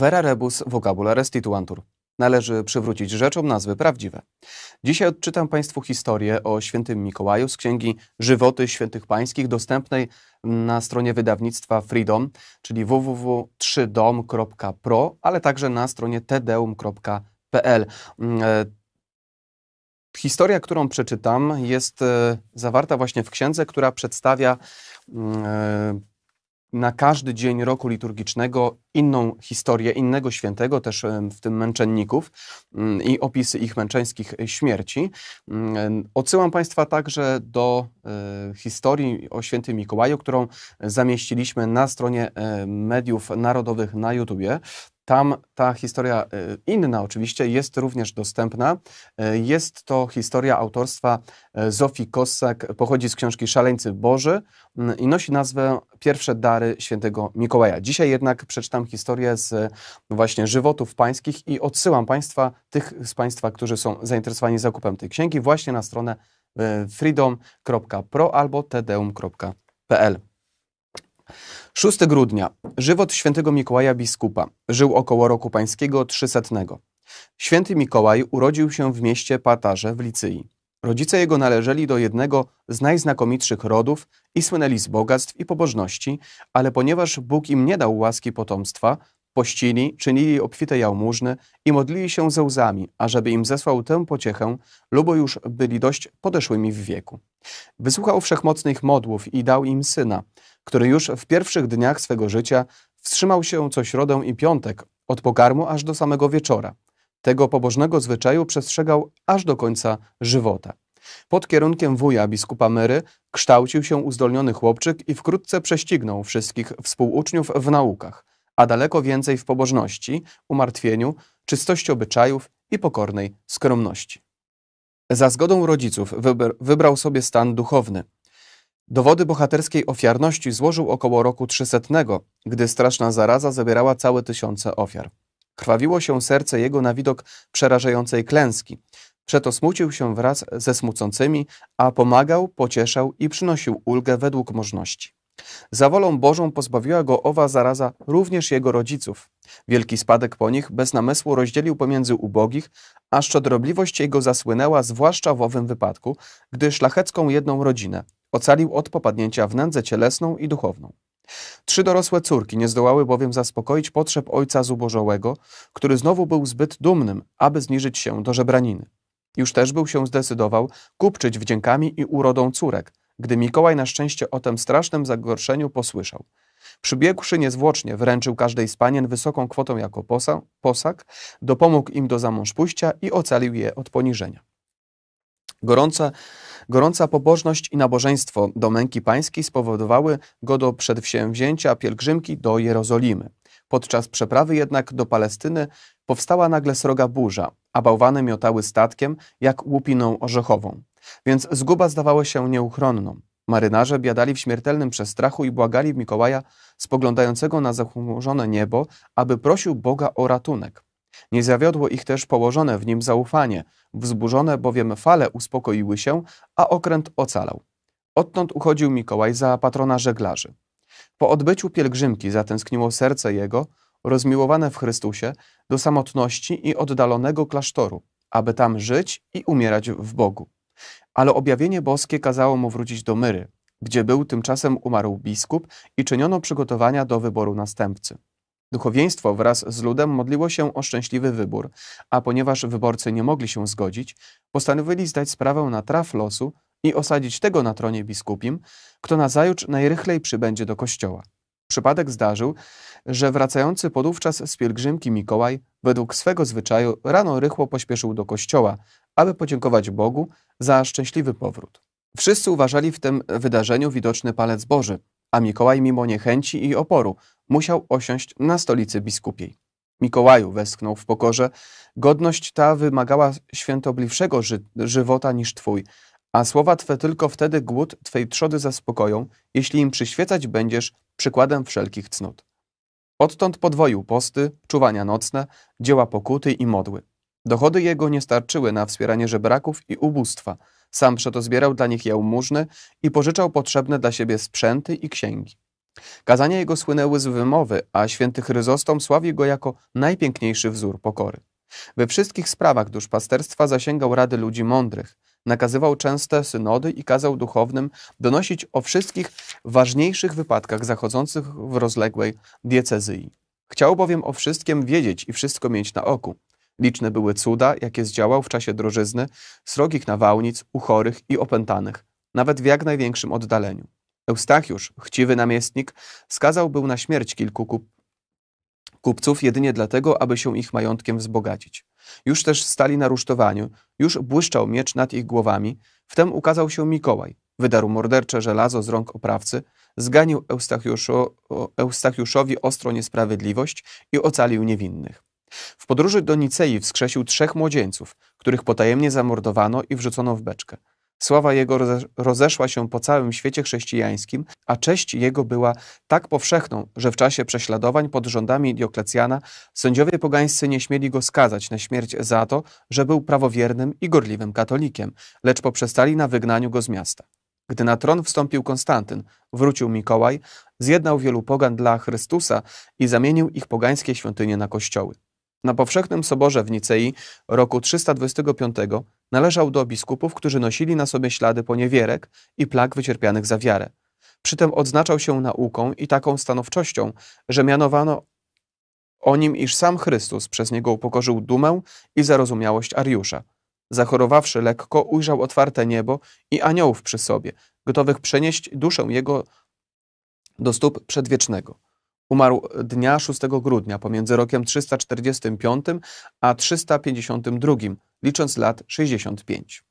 Vera rebus vocabula restituantur. Należy przywrócić rzeczom nazwy prawdziwe. Dzisiaj odczytam Państwu historię o świętym Mikołaju z księgi Żywoty Świętych Pańskich, dostępnej na stronie wydawnictwa Freedom, czyli www.3dom.pro, ale także na stronie tedeum.pl. Mm, e, historia, którą przeczytam, jest e, zawarta właśnie w księdze, która przedstawia mm, e, na każdy dzień roku liturgicznego inną historię innego świętego, też w tym męczenników mm, i opisy ich męczeńskich śmierci. Mm, odsyłam Państwa także do e, historii o świętym Mikołaju, którą zamieściliśmy na stronie e, mediów narodowych na YouTubie. Tam ta historia y, inna oczywiście jest również dostępna. Y, jest to historia autorstwa y, Zofii Kossak, pochodzi z książki Szaleńcy Boży i nosi nazwę Pierwsze dary świętego Mikołaja. Dzisiaj jednak przeczytam historię z właśnie żywotów pańskich i odsyłam Państwa, tych z Państwa, którzy są zainteresowani zakupem tej księgi, właśnie na stronę freedom.pro albo tedeum.pl. 6 grudnia. Żywot świętego Mikołaja biskupa. Żył około roku pańskiego 300. Święty Mikołaj urodził się w mieście Patarze w Licyi. Rodzice jego należeli do jednego z najznakomitszych rodów i słynęli z bogactw i pobożności, ale ponieważ Bóg im nie dał łaski potomstwa, Pościli, czynili obfite jałmużny i modlili się ze łzami, ażeby im zesłał tę pociechę, lubo już byli dość podeszłymi w wieku. Wysłuchał wszechmocnych modłów i dał im syna, który już w pierwszych dniach swego życia wstrzymał się co środę i piątek od pokarmu aż do samego wieczora. Tego pobożnego zwyczaju przestrzegał aż do końca żywota. Pod kierunkiem wuja biskupa Myry kształcił się uzdolniony chłopczyk i wkrótce prześcignął wszystkich współuczniów w naukach a daleko więcej w pobożności, umartwieniu, czystości obyczajów i pokornej skromności. Za zgodą rodziców wybrał sobie stan duchowny. Dowody bohaterskiej ofiarności złożył około roku 300, gdy straszna zaraza zabierała całe tysiące ofiar. Krwawiło się serce jego na widok przerażającej klęski. Przeto smucił się wraz ze smucącymi, a pomagał, pocieszał i przynosił ulgę według możności. Za wolą Bożą pozbawiła go owa zaraza również jego rodziców. Wielki spadek po nich bez namysłu rozdzielił pomiędzy ubogich, a szczodrobliwość jego zasłynęła zwłaszcza w owym wypadku, gdy szlachecką jedną rodzinę ocalił od popadnięcia w nędzę cielesną i duchowną. Trzy dorosłe córki nie zdołały bowiem zaspokoić potrzeb ojca zubożołego, który znowu był zbyt dumnym, aby zniżyć się do żebraniny. Już też był się zdecydował kupczyć wdziękami i urodą córek, gdy Mikołaj na szczęście o tym strasznym zagorszeniu posłyszał. Przybiegłszy niezwłocznie, wręczył każdej z panien wysoką kwotą jako posa, posag, dopomógł im do zamążpójścia i ocalił je od poniżenia. Gorąca, gorąca pobożność i nabożeństwo do męki pańskiej spowodowały go do przedsięwzięcia pielgrzymki do Jerozolimy. Podczas przeprawy jednak do Palestyny powstała nagle sroga burza, a bałwany miotały statkiem jak łupiną orzechową. Więc zguba zdawała się nieuchronną. Marynarze biadali w śmiertelnym przestrachu i błagali Mikołaja, spoglądającego na zachmurzone niebo, aby prosił Boga o ratunek. Nie zawiodło ich też położone w nim zaufanie, wzburzone bowiem fale uspokoiły się, a okręt ocalał. Odtąd uchodził Mikołaj za patrona żeglarzy. Po odbyciu pielgrzymki zatęskniło serce jego, rozmiłowane w Chrystusie, do samotności i oddalonego klasztoru, aby tam żyć i umierać w Bogu ale objawienie boskie kazało mu wrócić do Myry, gdzie był tymczasem umarł biskup i czyniono przygotowania do wyboru następcy. Duchowieństwo wraz z ludem modliło się o szczęśliwy wybór, a ponieważ wyborcy nie mogli się zgodzić, postanowili zdać sprawę na traf losu i osadzić tego na tronie biskupim, kto nazajutrz najrychlej przybędzie do kościoła. Przypadek zdarzył, że wracający podówczas z pielgrzymki Mikołaj według swego zwyczaju rano rychło pośpieszył do kościoła, aby podziękować Bogu za szczęśliwy powrót. Wszyscy uważali w tym wydarzeniu widoczny palec Boży, a Mikołaj mimo niechęci i oporu musiał osiąść na stolicy biskupiej. Mikołaju westchnął w pokorze, godność ta wymagała świętobliwszego ży żywota niż Twój, a słowa Twe tylko wtedy głód Twej trzody zaspokoją, jeśli im przyświecać będziesz przykładem wszelkich cnót. Odtąd podwoił posty, czuwania nocne, dzieła pokuty i modły. Dochody jego nie starczyły na wspieranie żebraków i ubóstwa. Sam przeto zbierał dla nich jałmużny i pożyczał potrzebne dla siebie sprzęty i księgi. Kazania jego słynęły z wymowy, a święty Chryzostom sławi go jako najpiękniejszy wzór pokory. We wszystkich sprawach duszpasterstwa zasięgał rady ludzi mądrych, nakazywał częste synody i kazał duchownym donosić o wszystkich ważniejszych wypadkach zachodzących w rozległej diecezji. Chciał bowiem o wszystkim wiedzieć i wszystko mieć na oku. Liczne były cuda, jakie zdziałał w czasie drożyzny, srogich nawałnic, uchorych i opętanych, nawet w jak największym oddaleniu. Eustachiusz, chciwy namiestnik, skazał był na śmierć kilku kup kupców jedynie dlatego, aby się ich majątkiem wzbogacić. Już też stali na rusztowaniu, już błyszczał miecz nad ich głowami, wtem ukazał się Mikołaj, wydarł mordercze żelazo z rąk oprawcy, zganił Eustachiuszo, Eustachiuszowi ostro niesprawiedliwość i ocalił niewinnych. W podróży do Nicei wskrzesił trzech młodzieńców, których potajemnie zamordowano i wrzucono w beczkę. Sława jego rozeszła się po całym świecie chrześcijańskim, a cześć jego była tak powszechną, że w czasie prześladowań pod rządami Dioklecjana sędziowie pogańscy nie śmieli go skazać na śmierć za to, że był prawowiernym i gorliwym katolikiem, lecz poprzestali na wygnaniu go z miasta. Gdy na tron wstąpił Konstantyn, wrócił Mikołaj, zjednał wielu pogan dla Chrystusa i zamienił ich pogańskie świątynie na kościoły. Na powszechnym soborze w Nicei roku 325 należał do biskupów, którzy nosili na sobie ślady poniewierek i plag wycierpianych za wiarę. Przytem odznaczał się nauką i taką stanowczością, że mianowano o nim, iż sam Chrystus przez niego upokorzył dumę i zarozumiałość Ariusza. Zachorowawszy lekko, ujrzał otwarte niebo i aniołów przy sobie, gotowych przenieść duszę jego do stóp przedwiecznego. Umarł dnia 6 grudnia pomiędzy rokiem 345 a 352, licząc lat 65.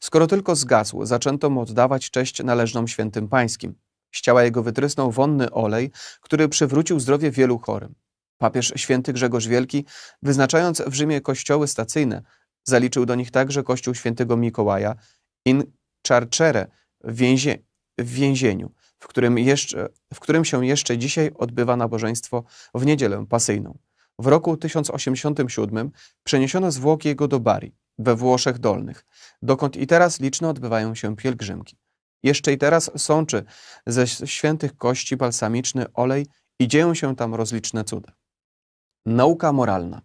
Skoro tylko zgasł, zaczęto mu oddawać cześć należną świętym pańskim. Z ciała jego wytrysnął wonny olej, który przywrócił zdrowie wielu chorym. Papież święty Grzegorz Wielki, wyznaczając w Rzymie kościoły stacyjne, zaliczył do nich także kościół świętego Mikołaja in Charcere w, więzie w więzieniu – w którym, jeszcze, w którym się jeszcze dzisiaj odbywa nabożeństwo w niedzielę pasyjną. W roku 1087 przeniesiono zwłoki jego do Bari, we Włoszech Dolnych, dokąd i teraz liczne odbywają się pielgrzymki. Jeszcze i teraz sączy ze świętych kości balsamiczny olej i dzieją się tam rozliczne cuda. Nauka moralna.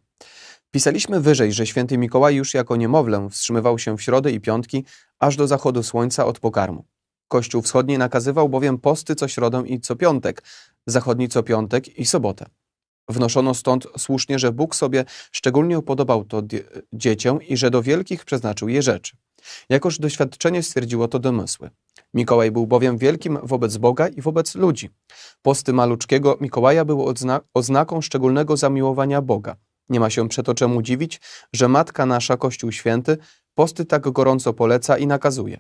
Pisaliśmy wyżej, że święty Mikołaj już jako niemowlę wstrzymywał się w środę i piątki aż do zachodu słońca od pokarmu. Kościół Wschodni nakazywał bowiem posty co środę i co piątek, zachodni co piątek i sobotę. Wnoszono stąd słusznie, że Bóg sobie szczególnie upodobał to dziecię i że do wielkich przeznaczył je rzeczy. Jakoż doświadczenie stwierdziło to domysły. Mikołaj był bowiem wielkim wobec Boga i wobec ludzi. Posty maluczkiego Mikołaja były odzna oznaką szczególnego zamiłowania Boga. Nie ma się przeto czemu dziwić, że Matka nasza, Kościół Święty, posty tak gorąco poleca i nakazuje.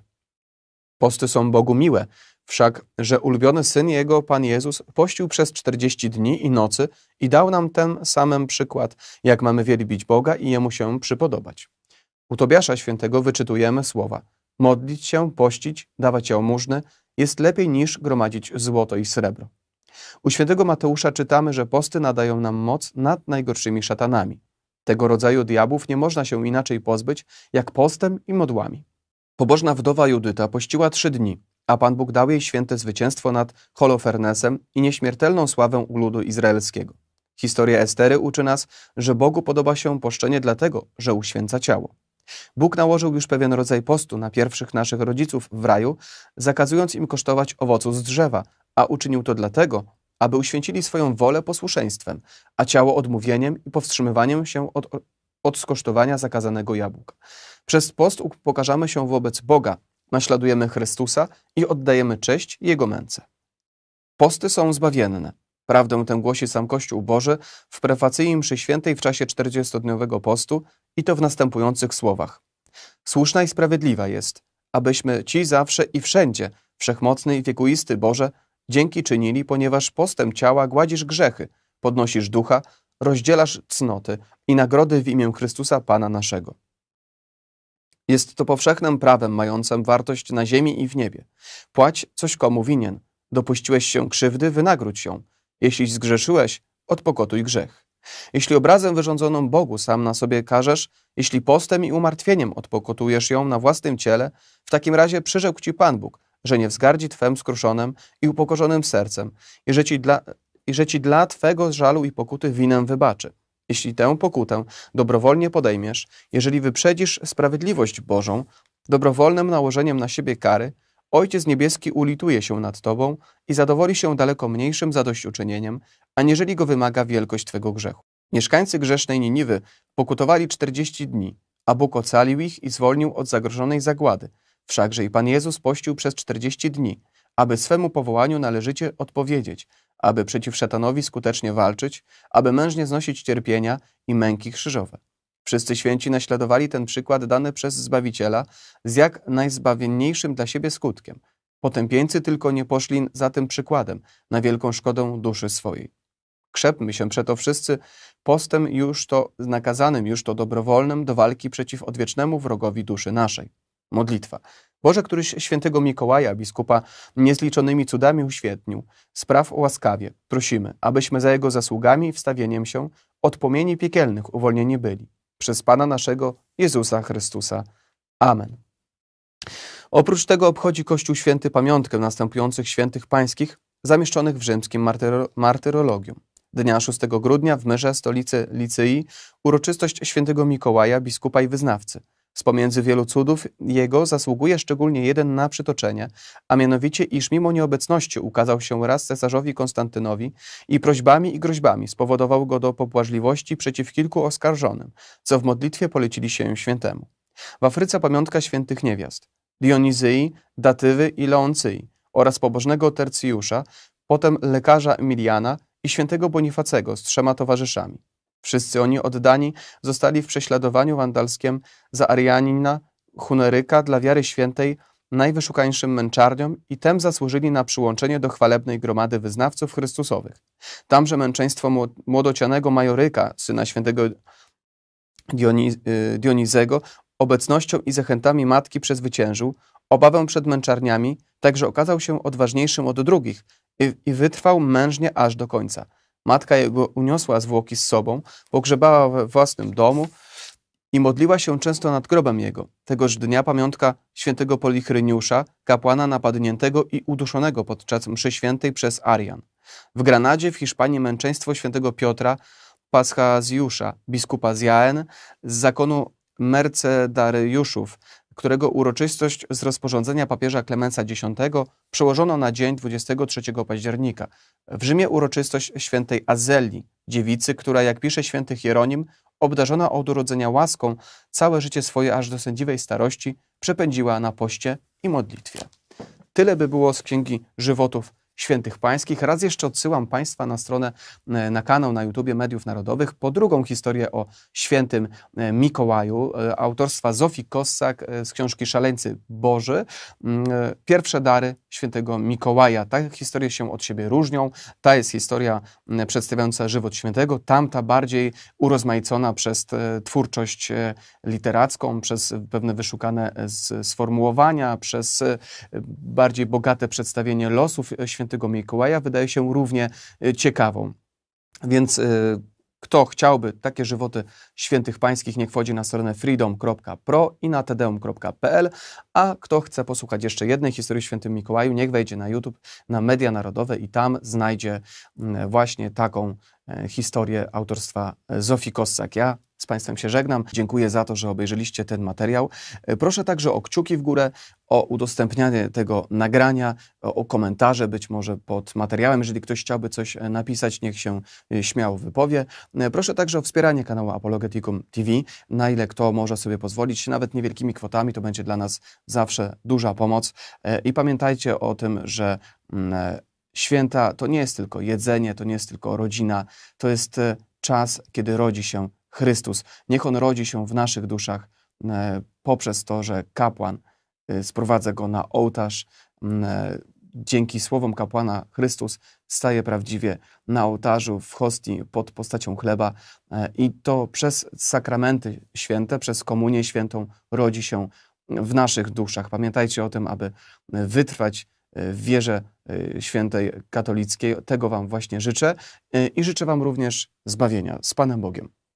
Posty są Bogu miłe, wszak, że ulubiony Syn Jego, Pan Jezus, pościł przez 40 dni i nocy i dał nam ten samym przykład, jak mamy wielbić Boga i Jemu się przypodobać. U Tobiasza Świętego wyczytujemy słowa modlić się, pościć, dawać jałmużny jest lepiej niż gromadzić złoto i srebro. U świętego Mateusza czytamy, że posty nadają nam moc nad najgorszymi szatanami. Tego rodzaju diabłów nie można się inaczej pozbyć, jak postem i modłami. Pobożna wdowa Judyta pościła trzy dni, a Pan Bóg dał jej święte zwycięstwo nad Holofernesem i nieśmiertelną sławę u ludu izraelskiego. Historia Estery uczy nas, że Bogu podoba się poszczenie dlatego, że uświęca ciało. Bóg nałożył już pewien rodzaj postu na pierwszych naszych rodziców w raju, zakazując im kosztować owocu z drzewa, a uczynił to dlatego, aby uświęcili swoją wolę posłuszeństwem, a ciało odmówieniem i powstrzymywaniem się od, od skosztowania zakazanego jabłka. Przez post upokarzamy się wobec Boga, naśladujemy Chrystusa i oddajemy cześć Jego męce. Posty są zbawienne. Prawdę tę głosi sam Kościół Boży w prefacji mszy świętej w czasie 40-dniowego postu i to w następujących słowach. Słuszna i sprawiedliwa jest, abyśmy Ci zawsze i wszędzie, wszechmocny i wiekuisty Boże, dzięki czynili, ponieważ postem ciała gładzisz grzechy, podnosisz ducha, rozdzielasz cnoty i nagrody w imię Chrystusa Pana naszego. Jest to powszechnym prawem mającym wartość na ziemi i w niebie. Płać coś komu winien. Dopuściłeś się krzywdy, wynagródź ją. Jeśli zgrzeszyłeś, odpokotuj grzech. Jeśli obrazem wyrządzoną Bogu sam na sobie każesz, jeśli postem i umartwieniem odpokotujesz ją na własnym ciele, w takim razie przyrzekł ci Pan Bóg, że nie wzgardzi Twem skruszonym i upokorzonym sercem i że ci dla, i że ci dla Twego żalu i pokuty winę wybaczy. Jeśli tę pokutę dobrowolnie podejmiesz, jeżeli wyprzedzisz sprawiedliwość Bożą, dobrowolnym nałożeniem na siebie kary, Ojciec Niebieski ulituje się nad Tobą i zadowoli się daleko mniejszym zadośćuczynieniem, aniżeli go wymaga wielkość Twego grzechu. Mieszkańcy grzesznej Niniwy pokutowali 40 dni, a Bóg ocalił ich i zwolnił od zagrożonej zagłady. Wszakże i Pan Jezus pościł przez 40 dni, aby swemu powołaniu należycie odpowiedzieć, aby przeciw szatanowi skutecznie walczyć, aby mężnie znosić cierpienia i męki krzyżowe. Wszyscy święci naśladowali ten przykład dany przez Zbawiciela z jak najzbawienniejszym dla siebie skutkiem. Potępieńcy tylko nie poszli za tym przykładem, na wielką szkodę duszy swojej. Krzepmy się przeto wszyscy postem już to nakazanym, już to dobrowolnym do walki przeciw odwiecznemu wrogowi duszy naszej. Modlitwa. Boże, któryś świętego Mikołaja, biskupa, niezliczonymi cudami uświetnił, spraw łaskawie, prosimy, abyśmy za jego zasługami i wstawieniem się od płomieni piekielnych uwolnieni byli. Przez Pana naszego Jezusa Chrystusa. Amen. Oprócz tego obchodzi Kościół Święty pamiątkę następujących świętych pańskich zamieszczonych w rzymskim martyro martyrologium. Dnia 6 grudnia w myrze stolicy Licyi uroczystość świętego Mikołaja, biskupa i wyznawcy – z pomiędzy wielu cudów jego zasługuje szczególnie jeden na przytoczenie, a mianowicie, iż mimo nieobecności ukazał się raz cesarzowi Konstantynowi i prośbami i groźbami spowodował go do pobłażliwości przeciw kilku oskarżonym, co w modlitwie polecili się świętemu. W Afryce pamiątka świętych niewiast, Dionizyi, Datywy i Leoncyi oraz pobożnego Tercjusza, potem lekarza Emiliana i świętego Bonifacego z trzema towarzyszami. Wszyscy oni oddani zostali w prześladowaniu wandalskim za Arianina Huneryka dla wiary świętej najwyszukańszym męczarniom i tem zasłużyli na przyłączenie do chwalebnej gromady wyznawców chrystusowych. Tamże męczeństwo młodocianego majoryka, syna świętego Dioniz y, Dionizego, obecnością i zachętami matki przezwyciężył, obawę przed męczarniami, także okazał się odważniejszym od drugich i, i wytrwał mężnie aż do końca – Matka jego uniosła zwłoki z sobą, pogrzebała we własnym domu i modliła się często nad grobem jego. Tegoż dnia pamiątka świętego Polichryniusza, kapłana napadniętego i uduszonego podczas mszy świętej przez Arian. W Granadzie w Hiszpanii męczeństwo świętego Piotra Paschazjusza, biskupa z Jaen, z zakonu Mercedariuszów, którego uroczystość z rozporządzenia papieża Klemensa X przełożono na dzień 23 października. W Rzymie uroczystość świętej Azeli, dziewicy, która, jak pisze święty Hieronim, obdarzona od urodzenia łaską, całe życie swoje aż do sędziwej starości przepędziła na poście i modlitwie. Tyle by było z księgi żywotów świętych pańskich. Raz jeszcze odsyłam Państwa na stronę, e, na kanał na YouTube Mediów Narodowych po drugą historię o świętym e, Mikołaju e, autorstwa Zofii Kossak z książki Szaleńcy Boży. Mm, pierwsze dary świętego Mikołaja. takie historie się od siebie różnią. Ta jest historia mm, przedstawiająca żywot świętego, tamta bardziej urozmaicona przez twórczość literacką, przez pewne wyszukane sformułowania, przez bardziej bogate przedstawienie losów świętego świętego Mikołaja wydaje się równie y, ciekawą. Więc y, kto chciałby takie żywoty świętych pańskich, niech wchodzi na stronę freedom.pro i na tedeum.pl, a kto chce posłuchać jeszcze jednej historii świętym Mikołaju, niech wejdzie na YouTube, na media narodowe i tam znajdzie mm, właśnie taką e, historię autorstwa e, Zofii Kossak. Ja z Państwem się żegnam. Dziękuję za to, że obejrzeliście ten materiał. E, proszę także o kciuki w górę, o udostępnianie tego nagrania, o, o komentarze być może pod materiałem. Jeżeli ktoś chciałby coś e, napisać, niech się e, śmiało wypowie. Proszę także o wspieranie kanału Apologeticum TV, na ile kto może sobie pozwolić, nawet niewielkimi kwotami, to będzie dla nas zawsze duża pomoc. I pamiętajcie o tym, że mm, święta to nie jest tylko jedzenie, to nie jest tylko rodzina, to jest czas, kiedy rodzi się Chrystus. Niech On rodzi się w naszych duszach e, poprzez to, że kapłan e, sprowadza go na ołtarz. E, dzięki słowom kapłana Chrystus staje prawdziwie na ołtarzu, w hostii, pod postacią chleba i to przez sakramenty święte, przez komunię świętą rodzi się w naszych duszach. Pamiętajcie o tym, aby wytrwać w wierze świętej katolickiej. Tego Wam właśnie życzę i życzę Wam również zbawienia z Panem Bogiem.